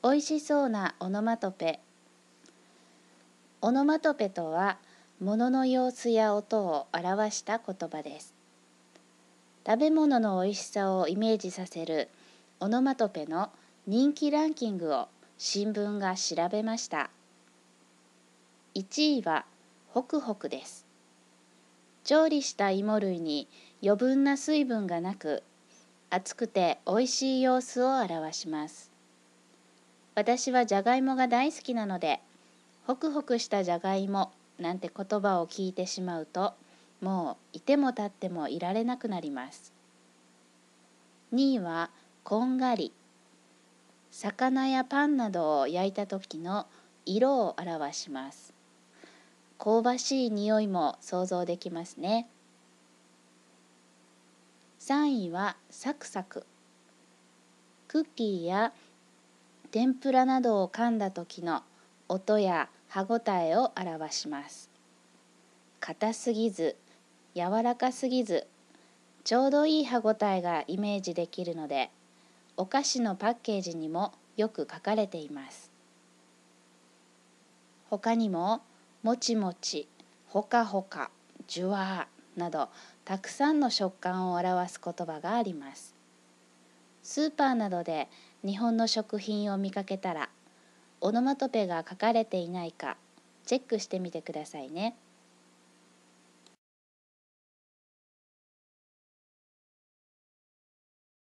美味しそうなオノマトペオノマトペとは物の様子や音を表した言葉です食べ物の美味しさをイメージさせるオノマトペの人気ランキングを新聞が調べました1位はホクホクです調理した芋類に余分な水分がなく熱くて美味しい様子を表します私はじゃがいもが大好きなのでホクホクしたじゃがいもなんて言葉を聞いてしまうともういてもたってもいられなくなります2位はこんがり魚やパンなどを焼いた時の色を表します香ばしい匂いも想像できますね3位はサクサククッキーや天ぷらなどを噛んだ時の音や歯ごたえを表します硬すぎず柔らかすぎずちょうどいい歯ごたえがイメージできるのでお菓子のパッケージにもよく書かれています他にももちもちほかほかじゅわーなどたくさんの食感を表す言葉がありますスーパーなどで日本の食品を見かけたらオノマトペが書かれていないかチェックしてみてくださいね。